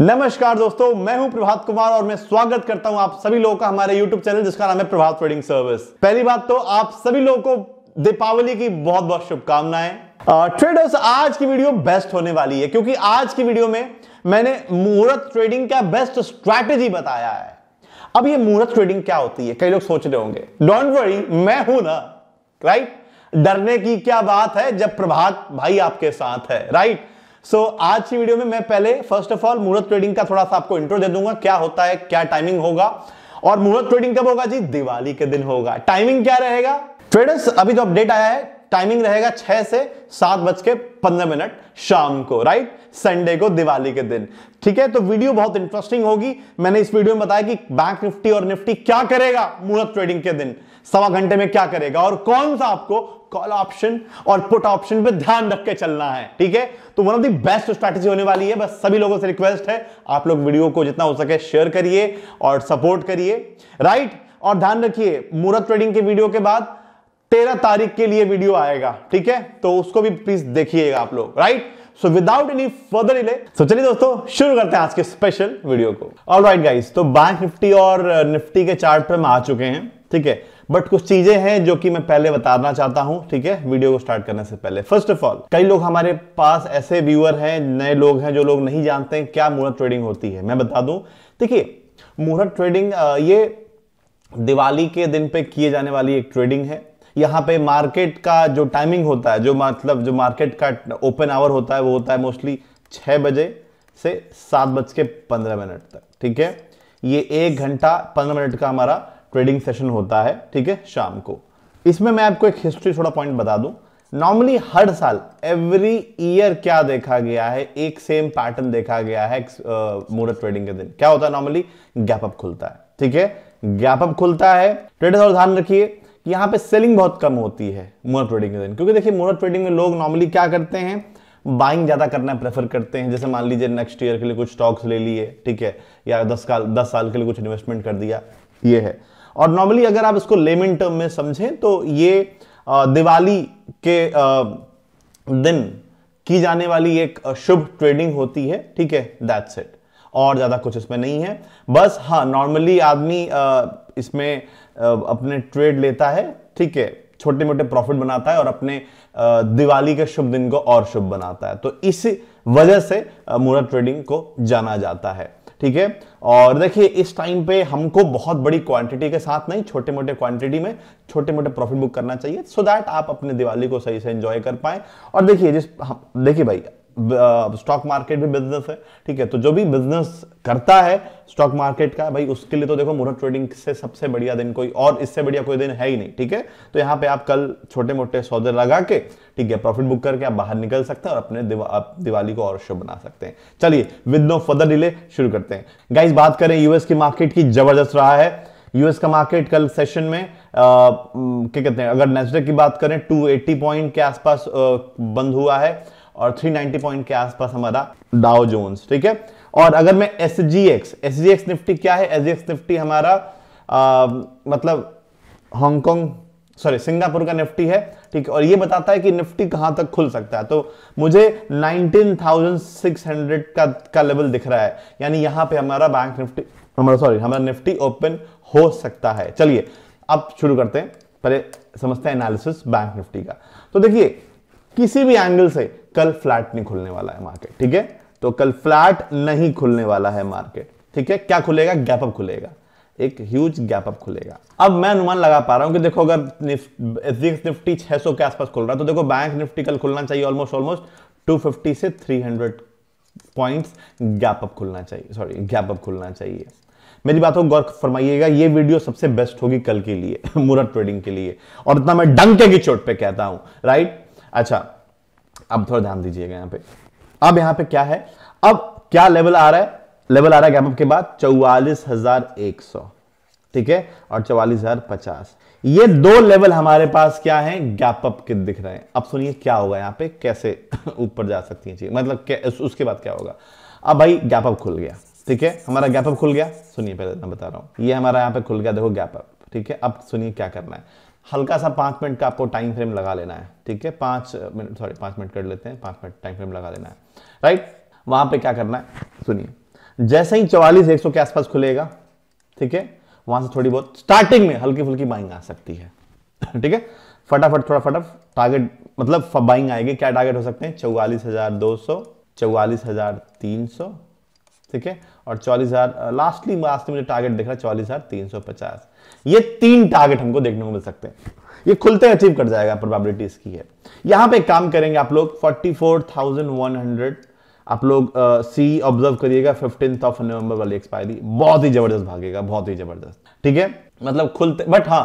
नमस्कार दोस्तों मैं हूं प्रभात कुमार और मैं स्वागत करता हूं आप सभी लोगों का हमारे YouTube चैनल जिसका नाम है प्रभात ट्रेडिंग सर्विस पहली बात तो आप सभी लोगों को दीपावली की बहुत बहुत शुभकामनाएं ट्रेडर्स आज की वीडियो बेस्ट होने वाली है क्योंकि आज की वीडियो में मैंने मुहूर्त ट्रेडिंग का बेस्ट स्ट्रैटेजी बताया है अब ये मुहूर्त ट्रेडिंग क्या होती है कई लोग सोच रहे होंगे डोंट वरी मैं हूं ना राइट डरने की क्या बात है जब प्रभात भाई आपके साथ है राइट सो so, आज की वीडियो में मैं पहले फर्स्ट ऑफ ऑल मुहूर्त ट्रेडिंग का थोड़ा सा आपको इंट्रो दे दूंगा क्या होता है क्या टाइमिंग होगा और मुहूर्त ट्रेडिंग कब होगा जी दिवाली के दिन होगा टाइमिंग क्या रहेगा ट्रेडर्स अभी जो अपडेट आया है टाइमिंग रहेगा छह से सात बज के पंद्रह मिनट शाम को राइट संडे को दिवाली के दिन ठीक है तो वीडियो बहुत इंटरेस्टिंग होगी मैंने इस वीडियो में बताया कि बैंक निफ्टी और निफ्टी क्या करेगा मुहूर्त ट्रेडिंग के दिन सवा घंटे में क्या करेगा और कौन सा आपको कॉल ऑप्शन और पुट ऑप्शन पे ध्यान रख के चलना है ठीक है तो one of the best strategy होने वाली है बस सभी लोगों से रिक्वेस्ट है आप लोग वीडियो को जितना हो सके शेयर करिए और सपोर्ट करिए राइट और ध्यान रखिए मुहूर्त ट्रेडिंग के वीडियो के बाद तेरह तारीख के लिए वीडियो आएगा ठीक है तो उसको भी प्लीज देखिएगा आप लोग right so without any further इले सो चलिए दोस्तों शुरू करते हैं आज के स्पेशल वीडियो को ऑल राइट गाइज तो बैंक निफ्टी और निफ्टी के चार्ट पर हम आ चुके हैं ठीक है बट कुछ चीजें हैं जो कि मैं पहले बताना चाहता हूं ठीक है वीडियो को स्टार्ट करने से पहले फर्स्ट ऑफ ऑल कई लोग हमारे पास ऐसे व्यूअर हैं नए लोग हैं जो लोग नहीं जानते हैं क्या मुहूर्त ट्रेडिंग होती है मैं बता दूं देखिए मुहूर्त ट्रेडिंग ये दिवाली के दिन पे किए जाने वाली एक ट्रेडिंग है यहाँ पे मार्केट का जो टाइमिंग होता है जो मतलब जो मार्केट का ओपन आवर होता है वो होता है मोस्टली छः बजे से सात बज के पंद्रह मिनट तक ठीक है ये एक घंटा पंद्रह मिनट का हमारा ट्रेडिंग सेशन होता है ठीक है शाम को इसमें मैं आपको एक हिस्ट्री थोड़ा पॉइंट बता दूं नॉर्मली हर साल एवरी ईयर क्या देखा गया है एक सेम पैटर्न देखा गया है मुहूर्त ट्रेडिंग के दिन क्या होता है नॉर्मली गैप अप खुलता है ठीक है गैप अप खुलता है ट्रेडर्स और ध्यान रखिए कि यहां पे सेलिंग बहुत कम होती है मुहूर्त ट्रेडिंग के दिन क्योंकि देखिए मुहूर्त ट्रेडिंग में लोग नॉर्मली क्या करते हैं बाइंग ज्यादा करना प्रेफर करते हैं जैसे मान लीजिए नेक्स्ट ईयर के लिए कुछ स्टॉक्स ले लिए ठीक है या दस साल दस साल के लिए कुछ इन्वेस्टमेंट कर दिया ये है और नॉर्मली अगर आप इसको लेमिन टर्म में समझें तो ये दिवाली के दिन की जाने वाली एक शुभ ट्रेडिंग होती है ठीक है दैट्स इट और ज़्यादा कुछ इसमें नहीं है बस हाँ नॉर्मली आदमी इसमें अपने ट्रेड लेता है ठीक है छोटे मोटे प्रॉफिट बनाता है और अपने दिवाली के शुभ दिन को और शुभ बनाता है तो इस वजह से मुहूर्त ट्रेडिंग को जाना जाता है ठीक है और देखिए इस टाइम पे हमको बहुत बड़ी क्वांटिटी के साथ नहीं छोटे मोटे क्वांटिटी में छोटे मोटे प्रॉफिट बुक करना चाहिए सो so दैट आप अपने दिवाली को सही से एंजॉय कर पाए और देखिए जिस देखिए भाई स्टॉक मार्केट भी बिजनेस है ठीक है तो जो भी बिजनेस करता है स्टॉक मार्केट का भाई उसके लिए तो देखो मुहूर्त ट्रेडिंग से सबसे बढ़िया दिन कोई और इससे बढ़िया कोई दिन है ही नहीं ठीक है तो यहाँ पे आप कल छोटे मोटे सौदे लगा के ठीक है प्रॉफिट बुक करके आप बाहर निकल सकते हैं और अपने दिवा, दिवाली को और शुभ बना सकते हैं चलिए विद नो फर्दर डिले शुरू करते हैं गाइज बात करें यूएस की मार्केट की जबरदस्त रहा है यूएस का मार्केट कल सेशन में क्या कहते हैं अगर नेस्डेक की बात करें टू पॉइंट के आसपास बंद हुआ है और 390 पॉइंट के आसपास हमारा डाउ जोन्स ठीक है और अगर मैं S G X S G X Nifty क्या है एस जी एक्स निफ्टी हमारा आ, मतलब हांगकॉन्ग सॉरी सिंगापुर का निफ्टी है ठीक और ये बताता है कि निफ्टी कहां तक खुल सकता है तो मुझे 19,600 का का लेवल दिख रहा है यानी यहाँ पे हमारा बैंक निफ्टी हमारा सॉरी हमारा निफ्टी ओपन हो सकता है चलिए अब शुरू करते हैं पहले समझते हैं एनालिसिस बैंक निफ्टी का तो देखिए किसी भी एंगल से कल फ्लैट नहीं खुलने वाला है मार्केट ठीक है तो कल फ्लैट नहीं खुलने वाला है मार्केट ठीक है क्या खुलेगा गैप अप खुलेगा एक ह्यूज गैप अप खुलेगा अब मैं अनुमान लगा पा रहा हूं कि देखो अगर निफ्टी 600 के आसपास खुल रहा है तो देखो बैंक निफ्टी कल खुलना चाहिए ऑलमोस्ट ऑलमोस्ट 250 से 300 पॉइंट्स गैप अप खुलना चाहिए सॉरी गैप अप खुलना चाहिए मेरी बात हो गौर फरमाइएगा ये वीडियो सबसे बेस्ट होगी कल के लिए मुरत ट्रेडिंग के लिए और इतना मैं डंके की चोट पे कहता हूं राइट अच्छा अब थोड़ा ध्यान दीजिएगा यहां पे अब यहां पे क्या है अब क्या लेवल आ रहा है लेवल आ रहा है गैप के बाद चौवालीस हजार एक सौ ठीक है और चौवालीस हजार पचास ये दो लेवल हमारे पास क्या है गैप अप के दिख रहे हैं अब सुनिए क्या होगा यहां पे कैसे ऊपर जा सकती है चीज मतलब उस, उसके बाद क्या होगा अब भाई गैप अप खुल गया ठीक है हमारा गैप अप खुल गया सुनिए पहले मैं बता रहा हूं ये हमारा यहां पे खुल गया देखो गैप अप ठीक है अब सुनिए क्या करना है हल्का सा पांच मिनट का आपको टाइम फ्रेम लगा लेना है ठीक है पांच मिनट सॉरी पांच मिनट कर लेते हैं पांच मिनट टाइम फ्रेम लगा लेना है राइट वहां पे क्या करना है सुनिए जैसे ही चौवालीस एक के आसपास खुलेगा ठीक है वहां से थोड़ी बहुत स्टार्टिंग में हल्की फुल्की बाइंग आ सकती है ठीक है फटाफट थोड़ा फटाफट टारगेट मतलब बाइंग आएगी क्या टारगेट हो सकते हैं चौवालीस हजार दो सौ चौवालीस हजार तीन सौ ठीक है और चौलीस हज़ार लास्टली लास्ट मुझे टारगेट देख रहा है चौलीस हज़ार तीन सौ पचास ये तीन टारगेट हमको देखने को मिल सकते हैं ये खुलते अचीव कर जाएगा प्रोबेबिलिटी इसकी है यहां पे काम करेंगे आप लोग 44,100 आप लोग सी ऑब्जर्व करिएगा फिफ्टीन ऑफ नवंबर वाली एक्सपायरी बहुत ही जबरदस्त भागेगा बहुत ही जबरदस्त ठीक है मतलब खुलते बट हाँ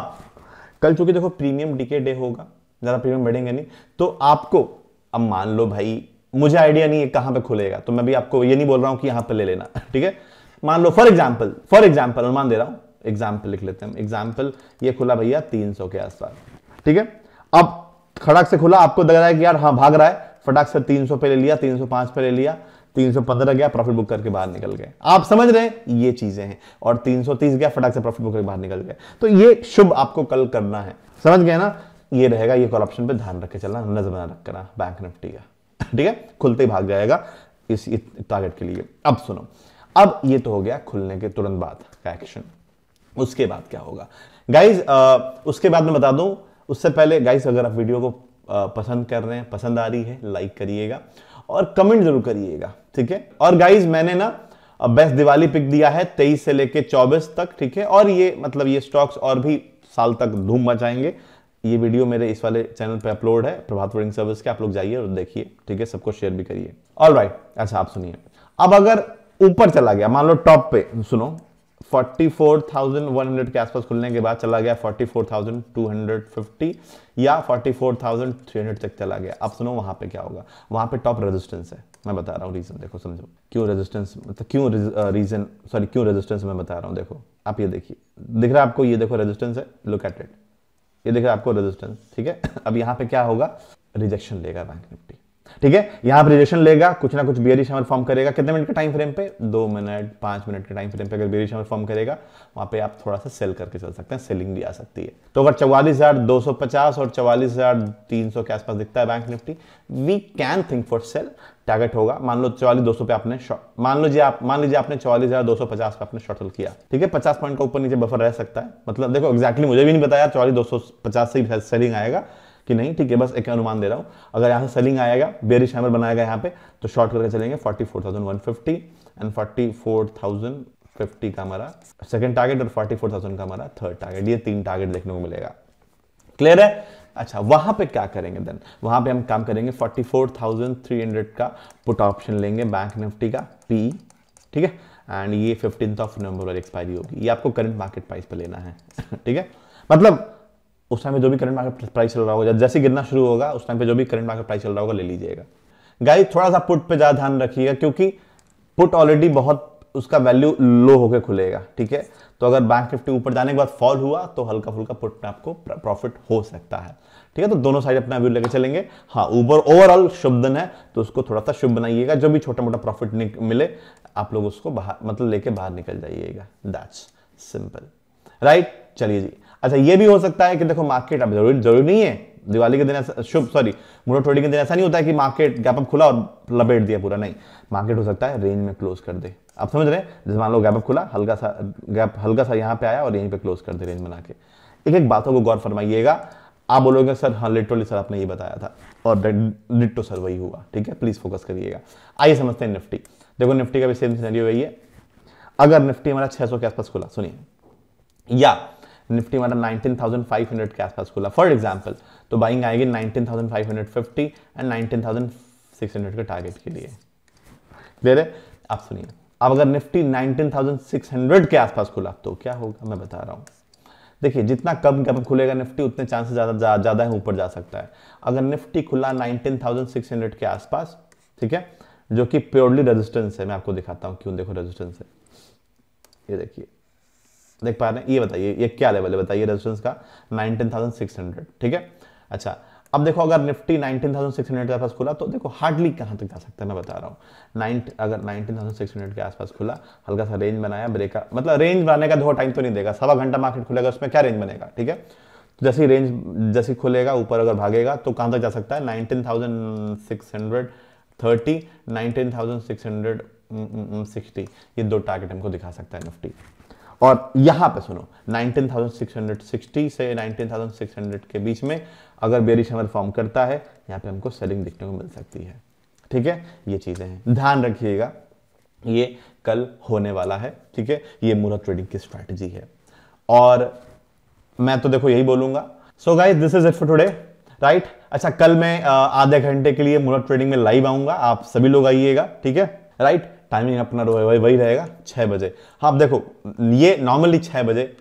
कल चूंकि देखो प्रीमियम डिके डे होगा ज़्यादा प्रीमियम बढ़ेंगे नहीं तो आपको अब मान लो भाई मुझे आइडिया नहीं है कहां पे खुलेगा तो मैं भी आपको ये नहीं बोल रहा हूं कि यहां पे ले लेना ठीक है मान लो फॉर एग्जाम्पल फॉर एग्जाम्पल अनुमान दे रहा हूं एग्जाम्पल लिख लेते हैं एग्जाम्पल ये खुला भैया 300 के आसपास ठीक है अब खड़क से खुला आपको लग रहा है कि यार हाँ भाग रहा है फटाक से 300 पे ले लिया 305 पे ले लिया 315 गया प्रॉफिट बुक करके बाहर निकल गए आप समझ रहे हैं ये चीजें हैं और 330 गया फटाक से प्रॉफिट बुक करके बाहर निकल गए तो ये शुभ आपको कल करना है समझ गए ना ये रहेगा ये कॉल ऑप्शन पे ध्यान रखे चलना नजर बना रखना बैंक निफ्टी का ठीक है खुलते ही भाग जाएगा इस टारगेट के लिए अब सुनो अब ये तो हो गया खुलने के तुरंत बाद एक्शन उसके बाद क्या होगा गाइज उसके बाद मैं बता दूं उससे पहले गाइज अगर आप वीडियो को पसंद कर रहे हैं पसंद आ रही है लाइक करिएगा और कमेंट जरूर करिएगा ठीक है और गाइज मैंने ना बेस्ट दिवाली पिक दिया है तेईस से लेके चौबीस तक ठीक है और ये मतलब ये स्टॉक्स और भी साल तक धूम मचाएंगे ये वीडियो मेरे इस वाले चैनल पे अपलोड है प्रभात वर्डिंग सर्विस के आप लोग जाइए और देखिए ठीक है सबको शेयर भी करिए ऑल राइट अच्छा आप सुनिए अब अगर ऊपर चला गया मान लो टॉप पे सुनो 44,100 के आसपास खुलने के बाद चला गया 44,250 या 44,300 तक चला गया अब सुनो वहां पे क्या होगा वहां पे टॉप रेजिस्टेंस है मैं बता रहा हूँ रीजन देखो समझो क्यों रेजिस्टेंस मतलब क्यों रीजन सॉरी क्यों रेजिस्टेंस मैं बता रहा हूँ देखो आप ये देखिए दिख रहा है आपको ये देखो रेजिस्टेंस है लोकेटेड ये देखिए आपको रेजिस्टेंस ठीक है अब यहाँ पे क्या होगा रिजेक्शन लेगा बैंक निफ्टी ठीक है यहां पर रिजेक्शन लेगा कुछ ना कुछ बियरिश हमर फॉर्म करेगा कितने मिनट के टाइम फ्रेम पे दो मिनट पांच मिनट के टाइम फ्रेम पे अगर बियरिश हमर फॉर्म करेगा वहां पे आप थोड़ा सा सेल करके चल सकते हैं सेलिंग भी आ सकती है तो अगर चौवालीस और चौवालीस के आसपास दिखता है bank Nifty we can think for sell target होगा मान लो चौवालीस दो सौ पे आपने मान लीजिए आप मान लीजिए आपने चौवालीस हजार दो सौ पचास पे आपने शॉर्टल किया ठीक है पचास पॉइंट का ऊपर नीचे बफर रह सकता है मतलब देखो एक्जैक्टली मुझे भी नहीं बताया चौवालीस दो सौ पचास से ही सेलिंग आएगा कि नहीं ठीक है बस एक अनुमान दे रहा हूँ अगर यहाँ से सेलिंग आएगा बेरिश हैमर बनाएगा यहाँ पे तो शॉर्ट करके चलेंगे 44,150 एंड 44,050 का हमारा सेकंड टारगेट और 44,000 का हमारा थर्ड टारगेट ये तीन टारगेट देखने को मिलेगा क्लियर है अच्छा वहां पे क्या करेंगे देन वहां पे हम काम करेंगे 44,300 का पुट ऑप्शन लेंगे बैंक निफ्टी का पी ठीक है एंड ये फिफ्टींथ ऑफ नवंबर एक्सपायरी होगी ये आपको करंट मार्केट प्राइस पर लेना है ठीक है मतलब उस टाइम पे जो भी करंट मार्केट प्राइस चल रहा होगा जैसे गिरना शुरू होगा उस टाइम पे जो भी करंट मार्केट प्राइस चल रहा होगा ले लीजिएगा गाइस थोड़ा सा पुट पे ज़्यादा ध्यान रखिएगा क्योंकि पुट ऑलरेडी बहुत उसका वैल्यू लो होकर खुलेगा ठीक है तो अगर बैंक निफ्टी ऊपर जाने के बाद फॉल हुआ तो हल्का फुल्का पुट में आपको प्रॉफिट हो सकता है ठीक है तो दोनों साइड अपना व्यू लेकर चलेंगे हाँ ऊपर ओवरऑल शुभ दिन है तो उसको थोड़ा सा शुभ बनाइएगा जो भी छोटा मोटा प्रॉफिट मिले आप लोग उसको बाहर मतलब लेके बाहर निकल जाइएगा दैट्स सिंपल राइट चलिए जी अच्छा ये भी हो सकता है कि देखो मार्केट अब जरूरी जरूरी नहीं है दिवाली के दिन ऐसा शुभ सॉरी मुनो ट्रेडिंग के दिन ऐसा नहीं होता है कि मार्केट गैप अप खुला और लपेट दिया पूरा नहीं मार्केट हो सकता है रेंज में क्लोज कर दे आप समझ रहे हैं जैसे मान लो गैप अप खुला हल्का सा गैप हल्का सा यहाँ पे आया और यहीं पे क्लोज कर दे रेंज बना के एक एक बातों को गौर फरमाइएगा आप बोलोगे सर हाँ लिटरली सर आपने ये बताया था और लिट्टो सर वही हुआ ठीक है प्लीज फोकस करिएगा आइए समझते हैं निफ्टी देखो निफ्टी का भी सेम सीनरी वही है अगर निफ्टी हमारा 600 के आसपास खुला सुनिए या निफ्टी हमारा 19,500 के आसपास खुला फॉर एग्जाम्पल तो बाइंग आएगी 19,550 एंड 19,600 के टारगेट के लिए दे रहे आप सुनिए अब अगर निफ्टी 19,600 के आसपास खुला तो क्या होगा मैं बता रहा हूँ देखिए जितना कम कम खुलेगा निफ्टी उतने चांसेस ज़्यादा ज़्यादा है ऊपर जा सकता है अगर निफ्टी खुला 19,600 के आसपास ठीक है जो कि प्योरली रेजिस्टेंस है मैं आपको दिखाता हूँ क्यों देखो रेजिस्टेंस है ये देखिए देख पा रहे हैं ये बताइए ये क्या लेवल है बताइए रेजिस्टेंस का 19,600 ठीक है अच्छा अब देखो अगर निफ्टी 19,600 के आसपास खुला तो देखो हार्डली कहाँ तक जा सकता है मैं बता रहा हूँ नाइन अगर 19,600 के आसपास खुला हल्का सा रेंज बनाया ब्रेक मतलब रेंज बनाने का दो टाइम तो नहीं देगा सवा घंटा मार्केट खुलेगा उसमें क्या रेंज बनेगा ठीक है तो जैसी रेंज जैसी खुलेगा ऊपर अगर भागेगा तो कहाँ तक जा सकता है nineteen thousand six hundred thirty nineteen thousand six hundred sixty ये दो टारगेट हमको दिखा सकता है निफ्टी और यहाँ पे सुनो 19,660 से 19,600 के बीच में अगर बेरिश हमर फॉर्म करता है यहाँ पे हमको सेलिंग देखने को मिल सकती है ठीक है ये चीज़ें हैं ध्यान रखिएगा ये कल होने वाला है ठीक है ये मूल ट्रेडिंग की स्ट्रैटेजी है और मैं तो देखो यही बोलूंगा so guys this is it for today right अच्छा कल मैं आधे घंटे के लिए मूल ट्रेडिंग में लाइव आऊंगा आप सभी लोग आइएगा ठीक है राइट right? टाइमिंग अपना वही वही रहेगा छः बजे हाँ आप देखो ये नॉर्मली छः बजे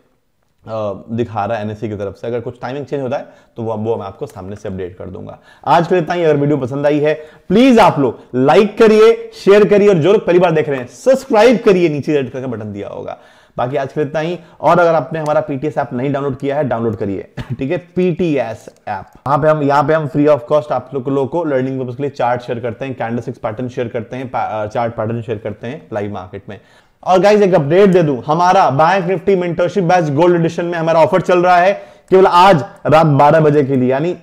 दिखा रहा है एनएससी की तरफ से अगर कुछ टाइमिंग चेंज होता है तो वो वो मैं आपको सामने से अपडेट कर दूंगा आज के लिए इतना ही अगर वीडियो पसंद आई है प्लीज आप लोग लाइक करिए शेयर करिए और जो लोग पहली बार देख रहे हैं सब्सक्राइब करिए नीचे रेड करके बटन दिया होगा बाकी आज के इतना ही और अगर आपने हमारा पीटीएस ऐप नहीं डाउनलोड किया है डाउनलोड करिए ठीक है पीटीएस ऐप यहाँ पे हम यहाँ पे हम फ्री ऑफ कॉस्ट आप लोग लो को लर्निंग के लिए चार्ट शेयर करते हैं कैंडल सिक्स पैटर्न शेयर करते हैं चार्ट पैटर्न शेयर करते हैं लाइव मार्केट में और गाइज एक अपडेट दे दूं हमारा bank Nifty mentorship batch gold edition में हमारा ऑफर चल रहा है केवल आज रात 12 बजे के लिए यानी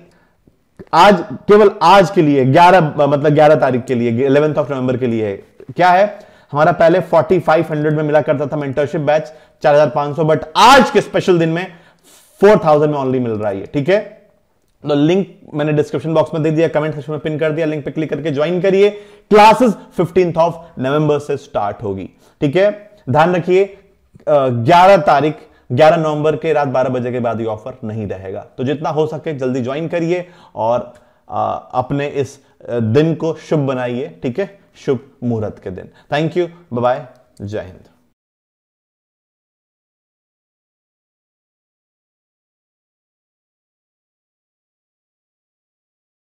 आज केवल आज के लिए 11 मतलब 11 तारीख के लिए इलेवेंथ ऑफ नवंबर के लिए क्या है हमारा पहले 4500 में मिला करता था मेंटरशिप बैच 4500 बट आज के स्पेशल दिन में 4000 में ओनली मिल रहा है ठीक है तो लिंक मैंने डिस्क्रिप्शन बॉक्स में दे दिया कमेंट सेक्शन में पिन कर दिया लिंक पे क्लिक करके ज्वाइन करिए क्लासेस फिफ्टींथ ऑफ नवंबर से स्टार्ट होगी ठीक है ध्यान रखिए ग्यारह तारीख 11 नवंबर के रात 12 बजे के बाद ये ऑफर नहीं रहेगा तो जितना हो सके जल्दी ज्वाइन करिए और आ, अपने इस दिन को शुभ बनाइए ठीक है शुभ मुहूर्त के दिन थैंक यू बाय जय हिंद